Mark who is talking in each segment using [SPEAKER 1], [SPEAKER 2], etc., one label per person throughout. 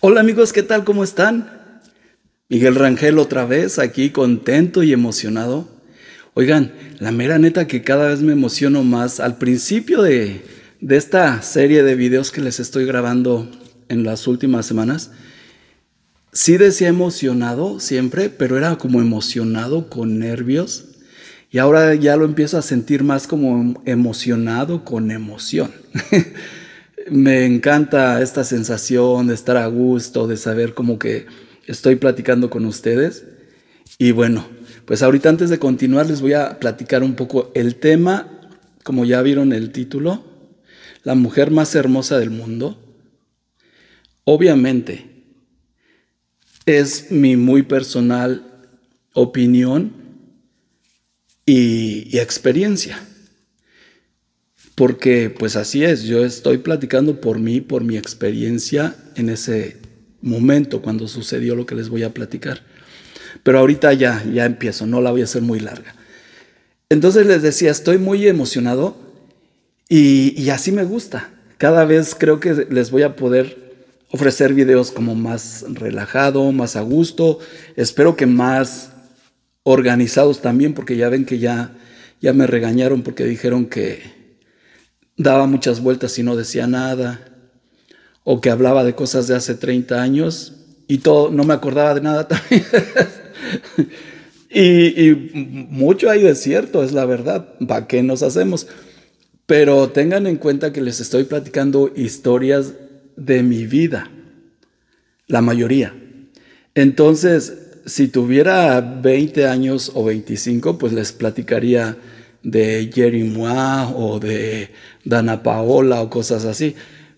[SPEAKER 1] Hola amigos, ¿qué tal? ¿Cómo están? Miguel Rangel otra vez aquí contento y emocionado. Oigan, la mera neta que cada vez me emociono más al principio de, de esta serie de videos que les estoy grabando en las últimas semanas. Sí decía emocionado siempre, pero era como emocionado con nervios. Y ahora ya lo empiezo a sentir más como em-, emocionado con emoción. me encanta esta sensación de estar a gusto, de saber como que estoy platicando con ustedes. Y bueno, pues ahorita antes de continuar les voy a platicar un poco el tema, como ya vieron el título, la mujer más hermosa del mundo. Obviamente, es mi muy personal opinión y, y experiencia porque pues así es, yo estoy platicando por mí, por mi experiencia en ese momento cuando sucedió lo que les voy a platicar. Pero ahorita ya, ya empiezo, no la voy a hacer muy larga. Entonces les decía, estoy muy emocionado y, así me gusta. Cada vez creo que les voy a poder ofrecer videos como más relajado, más a gusto, espero que más organizados también, porque ya ven que ya, ya me regañaron porque dijeron que, daba muchas vueltas y no decía nada, o que hablaba de cosas de hace 30 años y todo, no me acordaba de nada también. y, mucho hay de cierto, es la verdad, ¿para qué nos hacemos? Pero tengan en cuenta que les estoy platicando historias de mi vida, la mayoría. Entonces, si tuviera 20 años o 25, pues les platicaría de Jerry Mois o de Dana Paola o cosas así.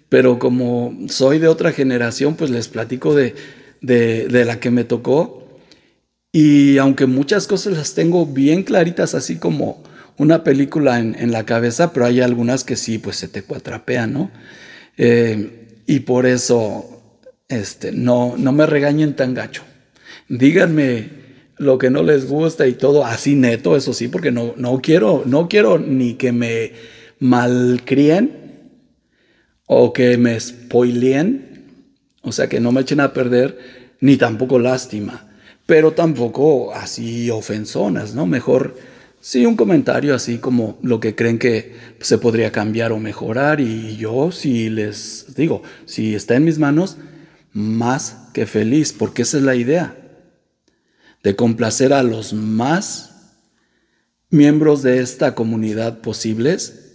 [SPEAKER 1] Pero como soy de otra generación, pues les platico de, la que me tocó. Y aunque muchas cosas las tengo bien claritas, así como una película en, la cabeza, pero hay algunas que sí, pues se te cuatrapean, ¿no? Eh, y por eso, este, no, no me regañen tan gacho. Díganme lo que no les gusta y todo así neto, eso sí, porque no, no quiero, no quiero ni que me malcrien o que me spoileen, o sea, que no me echen a perder, ni tampoco lástima, pero tampoco así ofensonas, ¿no? Mejor sí un comentario así como lo que creen que se podría cambiar o mejorar y yo si les digo, si está en mis manos, más que feliz, porque esa es la idea de complacer a los más miembros de esta comunidad posibles,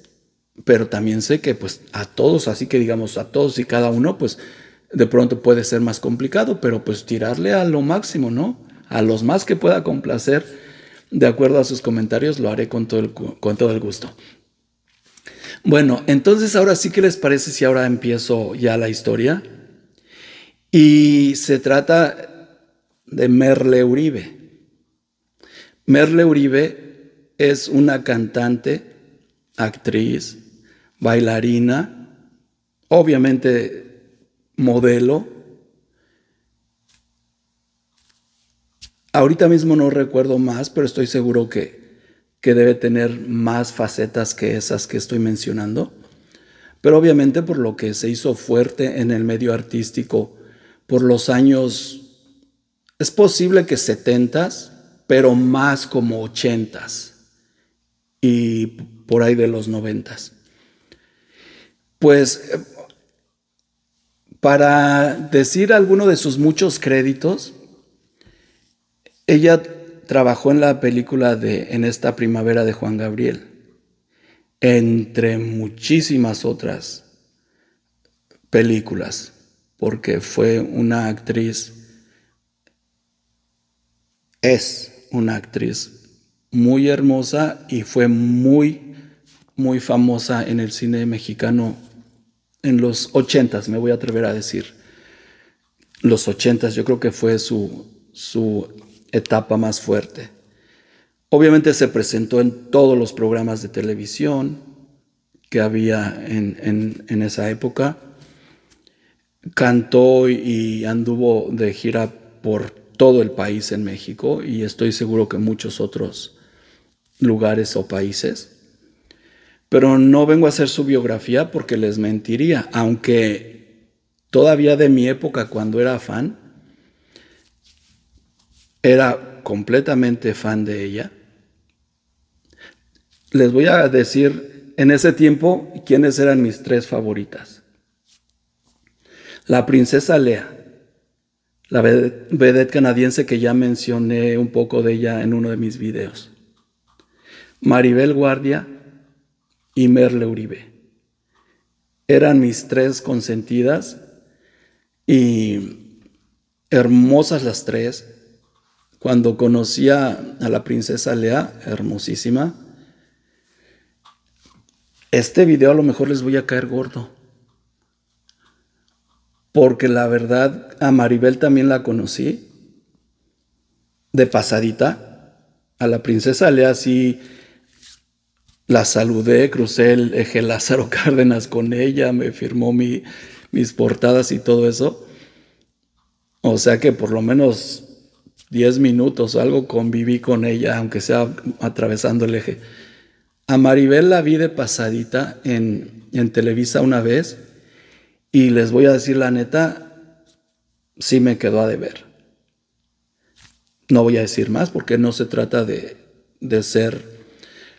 [SPEAKER 1] pero también sé que pues a todos, así que digamos a todos y cada uno, pues de pronto puede ser más complicado, pero pues tirarle a lo máximo, ¿no? A los más que pueda complacer, de acuerdo a sus comentarios, lo haré con todo el, con todo el gusto. Bueno, entonces ahora sí que les parece si ahora empiezo ya la historia. Y se trata de Merle Uribe. Merle Uribe es una cantante, actriz, bailarina, obviamente modelo. Ahorita mismo no recuerdo más, pero estoy seguro que, que debe tener más facetas que esas que estoy mencionando. Pero obviamente por lo que se hizo fuerte en el medio artístico por los años es posible que 70 pero más como 80 y por ahí de los 90 Pues eh, para decir alguno de sus muchos créditos, ella trabajó en la película de En esta primavera de Juan Gabriel, entre muchísimas otras películas, porque fue una actriz es una actriz muy hermosa y fue muy, muy famosa en el cine mexicano en los ochentas, me voy a atrever a decir. Los ochentas, yo creo que fue su, su etapa más fuerte. Obviamente se presentó en todos los programas de televisión que había en, en esa época. Cantó y anduvo de gira por todo el país en México y estoy seguro que muchos otros lugares o países. Pero no vengo a hacer su biografía porque les mentiría, aunque todavía de mi época cuando era fan, era completamente fan de ella. Les voy a decir en ese tiempo quiénes eran mis tres favoritas. La princesa Lea, la vedette canadiense que ya mencioné un poco de ella en uno de mis videos. Maribel Guardia y Merle Uribe. Eran mis tres consentidas y hermosas las tres. Cuando conocía a la princesa Lea, hermosísima, este video a lo mejor les voy a caer gordo porque la verdad a Maribel también la conocí de pasadita. A la princesa le así la saludé, crucé el eje Lázaro Cárdenas con ella, me firmó mis portadas y todo eso. O sea que por lo menos 10 minutos o algo conviví con ella, aunque sea atravesando el eje. A Maribel la vi de pasadita en, en Televisa una vez y les voy a decir la neta, sí me quedó a deber. No voy a decir más porque no se trata de, ser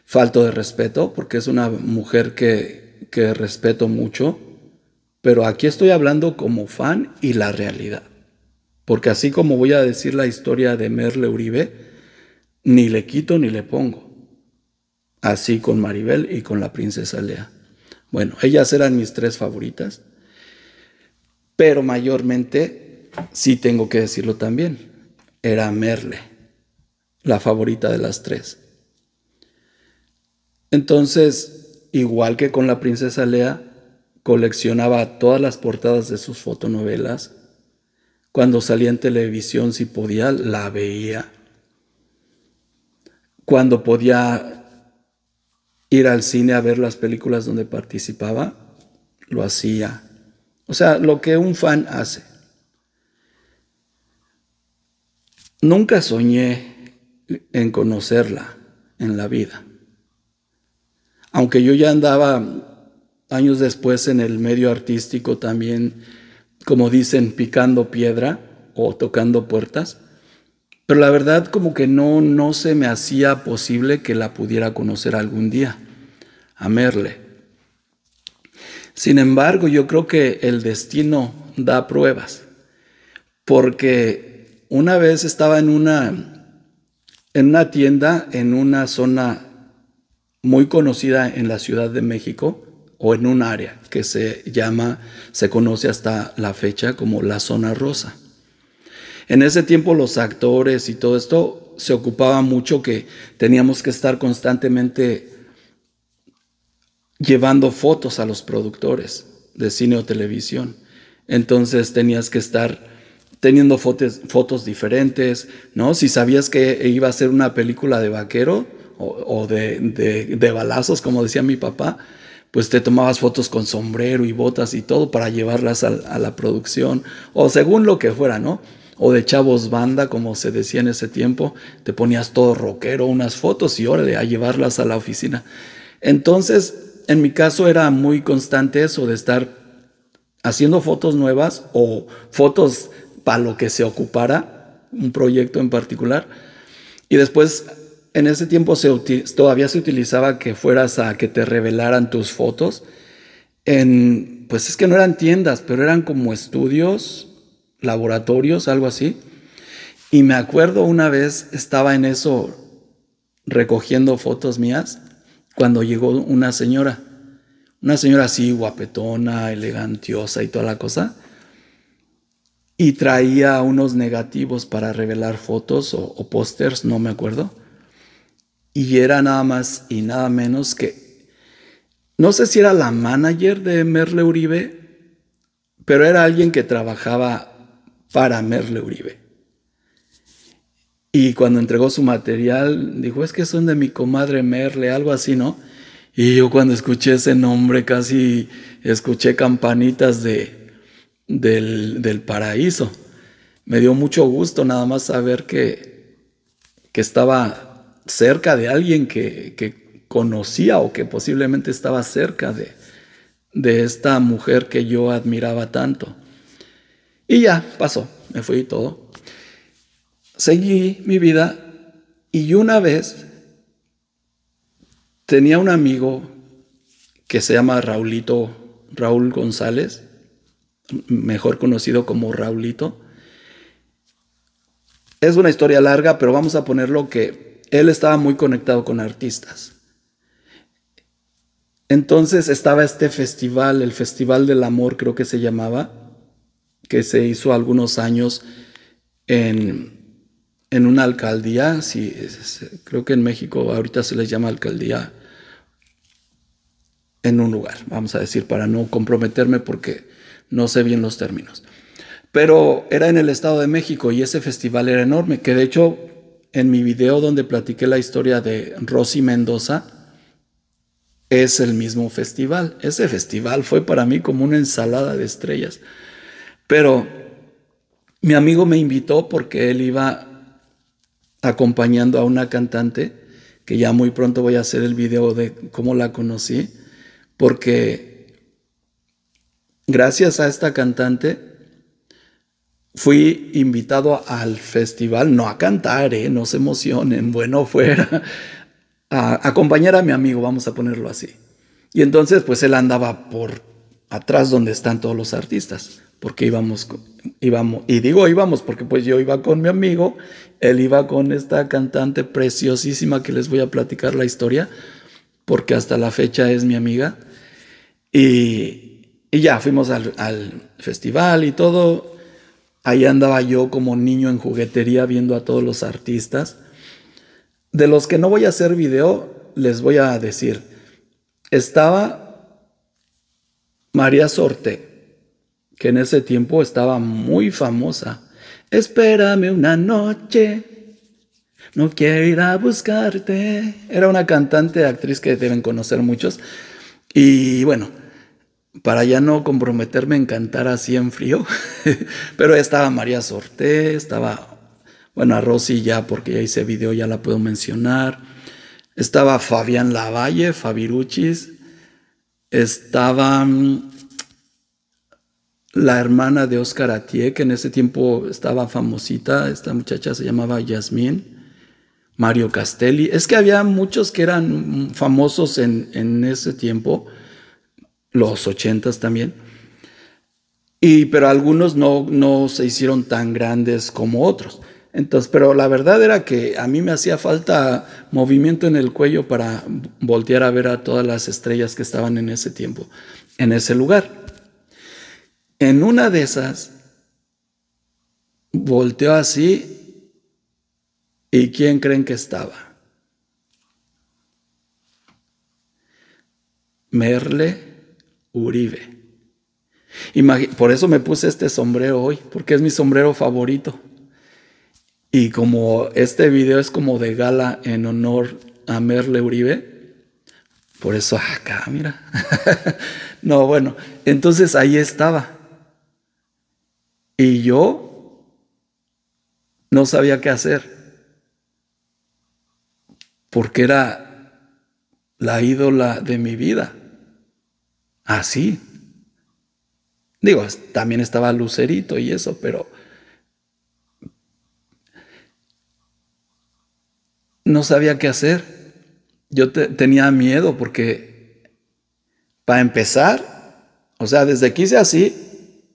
[SPEAKER 1] falto de respeto, porque es una mujer que, que respeto mucho, pero aquí estoy hablando como fan y la realidad. Porque así como voy a decir la historia de Merle Uribe, ni le quito ni le pongo. Así con Maribel y con la princesa Lea. Bueno, ellas eran mis tres favoritas pero mayormente, sí tengo que decirlo también, era Merle, la favorita de las tres. Entonces, igual que con la princesa Lea, coleccionaba todas las portadas de sus fotonovelas. Cuando salía en televisión, si podía, la veía. Cuando podía ir al cine a ver las películas donde participaba, lo hacía. O sea, lo que un fan hace. Nunca soñé en conocerla en la vida. Aunque yo ya andaba años después en el medio artístico también, como dicen, picando piedra o tocando puertas, pero la verdad como que no, no se me hacía posible que la pudiera conocer algún día, a Merle. Sin embargo, yo creo que el destino da pruebas, porque una vez estaba en una, en una tienda en una zona muy conocida en la Ciudad de México o en un área que se llama, se conoce hasta la fecha como la zona rosa. En ese tiempo los actores y todo esto se ocupaba mucho que teníamos que estar constantemente llevando fotos a los productores de cine o televisión. Entonces tenías que estar teniendo fotos, fotos diferentes, ¿no? Si sabías que iba a ser una película de vaquero o, de, balazos, como decía mi papá, pues te tomabas fotos con sombrero y botas y todo para llevarlas a, la producción, o según lo que fuera, ¿no? o de chavos banda, como se decía en ese tiempo, te ponías todo rockero, unas fotos y órale, a llevarlas a la oficina. Entonces, en mi caso era muy constante eso de estar haciendo fotos nuevas o fotos para lo que se ocupara, un proyecto en particular. Y después, en ese tiempo todavía se utilizaba que fueras a que te revelaran tus fotos en, pues es que no eran tiendas, pero eran como estudios, laboratorios, algo así. Y me acuerdo una vez estaba en eso recogiendo fotos mías cuando llegó una señora, una señora así guapetona, elegantiosa y toda la cosa, y traía unos negativos para revelar fotos o, pósters, no me acuerdo, y era nada más y nada menos que, no sé si era la manager de Merle Uribe, pero era alguien que trabajaba para Merle Uribe. Y cuando entregó su material, dijo, es que son de mi comadre Merle, algo así, ¿no? Y yo cuando escuché ese nombre casi escuché campanitas de, del, paraíso. Me dio mucho gusto nada más saber que, que estaba cerca de alguien que, que conocía o que posiblemente estaba cerca de, de esta mujer que yo admiraba tanto. Y ya pasó, me fui y todo seguí mi vida y una vez tenía un amigo que se llama Raulito, Raúl González, mejor conocido como Raulito. Es una historia larga, pero vamos a ponerlo que él estaba muy conectado con artistas. Entonces estaba este festival, el Festival del Amor creo que se llamaba, que se hizo algunos años en, en una alcaldía, sí, creo que en México ahorita se les llama alcaldía en un lugar, vamos a decir, para no comprometerme porque no sé bien los términos. Pero era en el Estado de México y ese festival era enorme, que de hecho en mi video donde platiqué la historia de Rosy Mendoza, es el mismo festival. Ese festival fue para mí como una ensalada de estrellas. Pero mi amigo me invitó porque él iba acompañando a una cantante, que ya muy pronto voy a hacer el video de cómo la conocí, porque gracias a esta cantante fui invitado al festival, no a cantar, ¿eh? no se emocionen, bueno fuera, a acompañar a mi amigo, vamos a ponerlo así. Y entonces pues él andaba por atrás donde están todos los artistas, porque íbamos, íbamos, y digo íbamos porque pues yo iba con mi amigo, él iba con esta cantante preciosísima que les voy a platicar la historia, porque hasta la fecha es mi amiga, y, ya fuimos al, al festival y todo, ahí andaba yo como niño en juguetería viendo a todos los artistas, de los que no voy a hacer video, les voy a decir, estaba María Sorte, que en ese tiempo estaba muy famosa. Espérame una noche, no quiero ir a buscarte. Era una cantante, actriz que deben conocer muchos. Y bueno, para ya no comprometerme en cantar así en frío, pero estaba María Sorte, estaba, bueno, a Rosy ya, porque ya hice video, ya la puedo mencionar. Estaba Fabián Lavalle, Fabiruchis, estaba la hermana de Oscar Atié, que en ese tiempo estaba famosita, esta muchacha se llamaba Yasmín, Mario Castelli, es que había muchos que eran famosos en, ese tiempo, los ochentas también, y, pero algunos no se hicieron tan grandes como otros. Entonces, pero la verdad era que a mí me hacía falta movimiento en el cuello para voltear a ver a todas las estrellas que estaban en ese tiempo, en ese lugar. En una de esas, volteó así y ¿quién creen que estaba? Merle Uribe. por eso me puse este sombrero hoy, porque es mi sombrero favorito. Y como este video es como de gala en honor a Merle Uribe, por eso acá, ah, mira. no, bueno, entonces ahí estaba. Y yo no sabía qué hacer. Porque era la ídola de mi vida. Así. Ah, Digo, también estaba Lucerito y eso, pero no sabía qué hacer. Yo tenía miedo porque, para empezar, o sea, desde que hice así,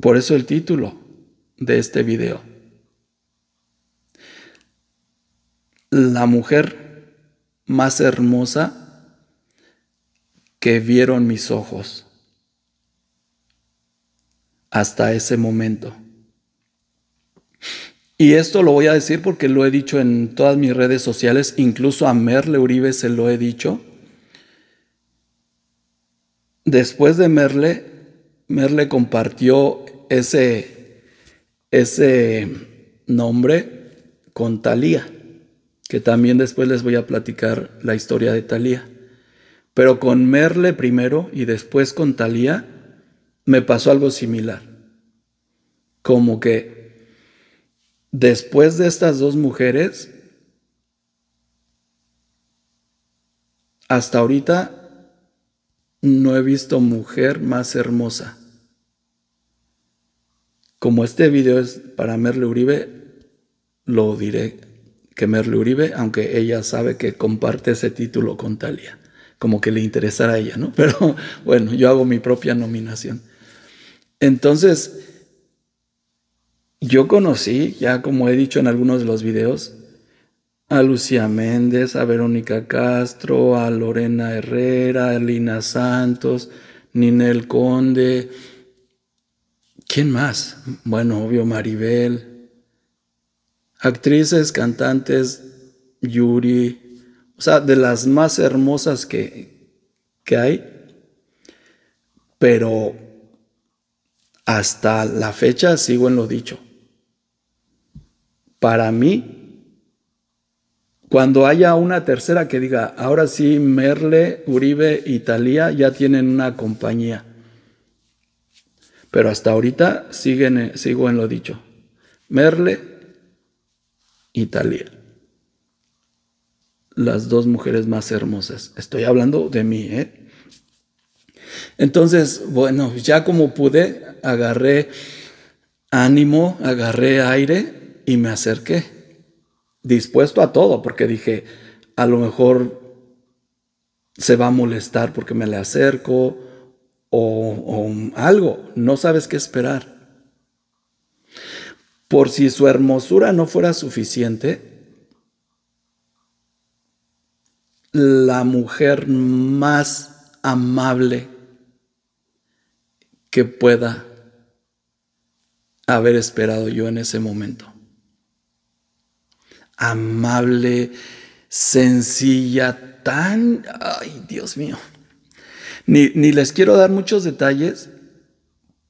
[SPEAKER 1] por eso el título de este video. La mujer más hermosa que vieron mis ojos hasta ese momento. Y esto lo voy a decir porque lo he dicho en todas mis redes sociales, incluso a Merle Uribe se lo he dicho. Después de Merle, Merle compartió ese, ese nombre con Talía, que también después les voy a platicar la historia de Talía. Pero con Merle primero y después con Talía me pasó algo similar. Como que después de estas dos mujeres, hasta ahorita no he visto mujer más hermosa. Como este video es para Merle Uribe, lo diré que Merle Uribe, aunque ella sabe que comparte ese título con Talia, como que le interesará a ella, ¿no? Pero bueno, yo hago mi propia nominación. Entonces, yo conocí, ya como he dicho en algunos de los videos, a Lucía Méndez, a Verónica Castro, a Lorena Herrera, a Lina Santos, Ninel Conde. ¿Quién más? Bueno, obvio Maribel. Actrices, cantantes, Yuri. O sea, de las más hermosas que, que hay. Pero hasta la fecha sigo en lo dicho para mí, cuando haya una tercera que diga, ahora sí, Merle, Uribe y ya tienen una compañía. Pero hasta ahorita siguen, eh, sigo en lo dicho. Merle Italia, Las dos mujeres más hermosas. Estoy hablando de mí, ¿eh? Entonces, bueno, ya como pude, agarré ánimo, agarré aire y me acerqué, dispuesto a todo, porque dije, a lo mejor se va a molestar porque me le acerco o, algo, no sabes qué esperar. Por si su hermosura no fuera suficiente, la mujer más amable que pueda haber esperado yo en ese momento amable, sencilla, tan... Ay, Dios mío. Ni, les quiero dar muchos detalles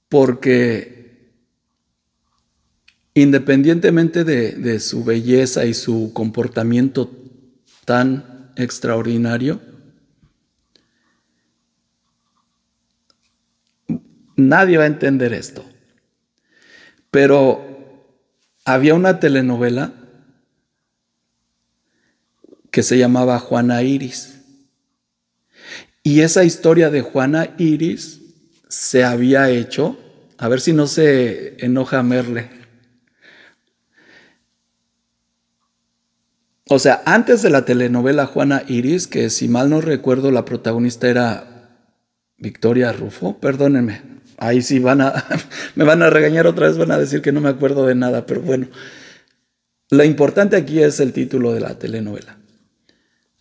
[SPEAKER 1] porque independientemente de su belleza y su comportamiento tan extraordinario, nadie va a entender esto. Pero había una telenovela que se llamaba Juana Iris. Y esa historia de Juana Iris se había hecho, a ver si no se enoja Merle. O sea, antes de la telenovela Juana Iris, que si mal no recuerdo la protagonista era Victoria Rufo, perdónenme, ahí sí van a, me van a regañar otra vez, van a decir que no me acuerdo de nada, pero bueno, lo importante aquí es el título de la telenovela.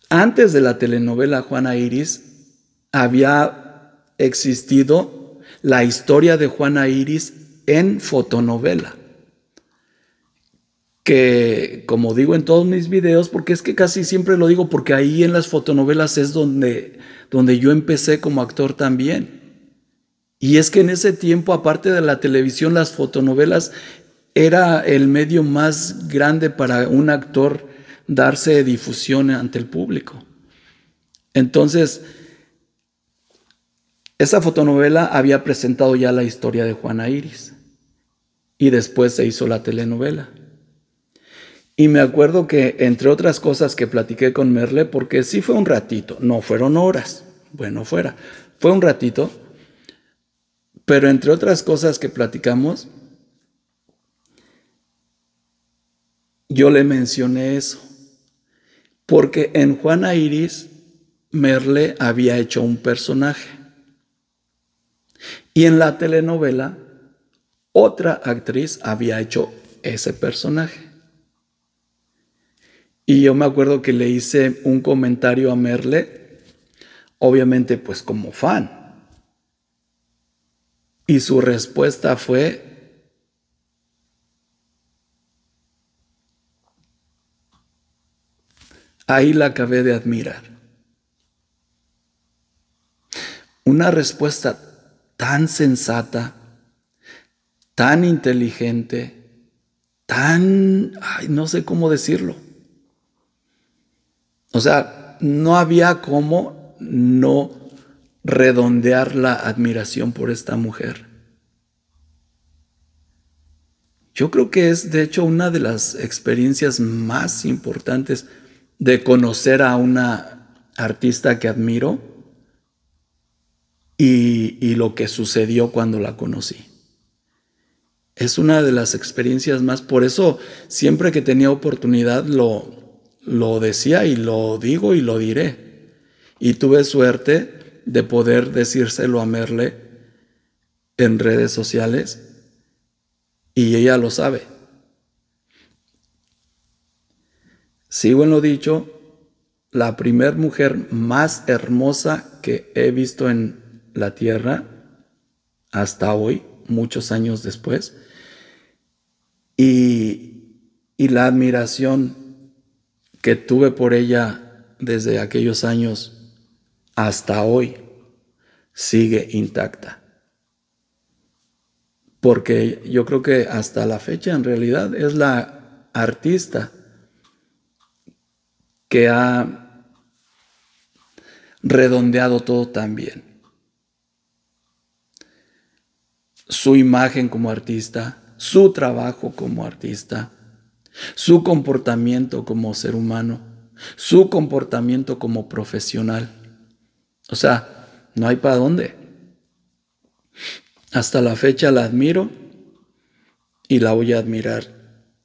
[SPEAKER 1] Antes de la telenovela Juana Iris, había existido la historia de Juana Iris en fotonovela. Que, como digo en todos mis videos, porque es que casi siempre lo digo, porque ahí en las fotonovelas es donde, donde yo empecé como actor también. Y es que en ese tiempo, aparte de la televisión, las fotonovelas era el medio más grande para un actor darse difusión ante el público. Entonces, esa fotonovela había presentado ya la historia de Juana Iris y después se hizo la telenovela. Y me acuerdo que, entre otras cosas que platiqué con Merle, porque sí fue un ratito, no fueron horas, bueno, fuera, fue un ratito, pero entre otras cosas que platicamos, yo le mencioné eso porque en Juana Iris Merle había hecho un personaje. Y en la telenovela, otra actriz había hecho ese personaje. Y yo me acuerdo que le hice un comentario a Merle, obviamente pues como fan. Y su respuesta fue, Ahí la acabé de admirar. Una respuesta tan sensata, tan inteligente, tan, ay, no sé cómo decirlo. O sea, no había cómo no redondear la admiración por esta mujer. Yo creo que es, de hecho, una de las experiencias más importantes de conocer a una artista que admiro y, lo que sucedió cuando la conocí. Es una de las experiencias más, por eso siempre que tenía oportunidad lo, lo decía y lo digo y lo diré. Y tuve suerte de poder decírselo a Merle en redes sociales y ella lo sabe. Sigo en lo dicho, la primer mujer más hermosa que he visto en la tierra hasta hoy, muchos años después, y, y la admiración que tuve por ella desde aquellos años hasta hoy sigue intacta. Porque yo creo que hasta la fecha en realidad es la artista que ha redondeado todo también Su imagen como artista, su trabajo como artista, su comportamiento como ser humano, su comportamiento como profesional. O sea, no hay para dónde. Hasta la fecha la admiro y la voy a admirar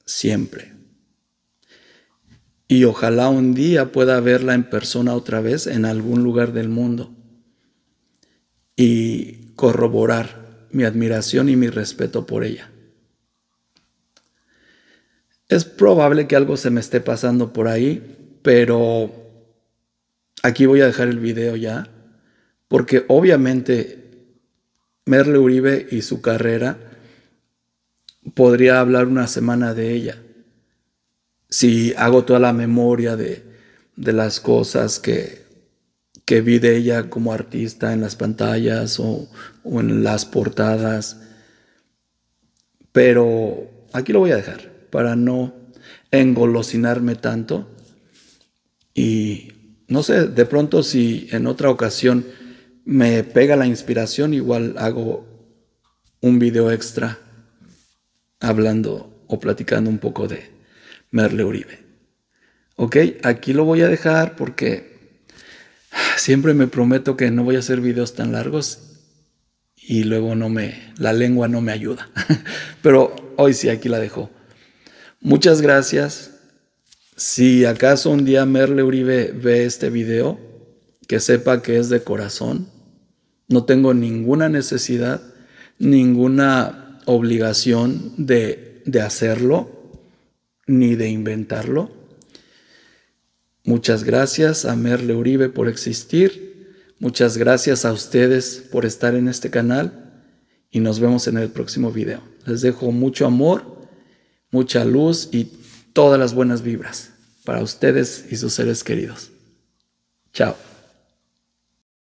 [SPEAKER 1] siempre y ojalá un día pueda verla en persona otra vez en algún lugar del mundo y corroborar mi admiración y mi respeto por ella. Es probable que algo se me esté pasando por ahí, pero aquí voy a dejar el video ya, porque obviamente Merle Uribe y su carrera podría hablar una semana de ella si hago toda la memoria de, las cosas que, vi de ella como artista en las pantallas o, o en las portadas. Pero aquí lo voy a dejar para no engolosinarme tanto. Y no sé, de pronto si en otra ocasión me pega la inspiración, igual hago un video extra hablando o platicando un poco de, Merle Uribe. Ok, aquí lo voy a dejar porque siempre me prometo que no voy a hacer videos tan largos y luego no me, la lengua no me ayuda. Pero hoy sí, aquí la dejo. Muchas gracias. Si acaso un día Merle Uribe ve este video, que sepa que es de corazón. No tengo ninguna necesidad, ninguna obligación de, de hacerlo ni de inventarlo. Muchas gracias a Merle Uribe por existir. Muchas gracias a ustedes por estar en este canal y nos vemos en el próximo video. Les dejo mucho amor, mucha luz y todas las buenas vibras para ustedes y sus seres queridos. Chao.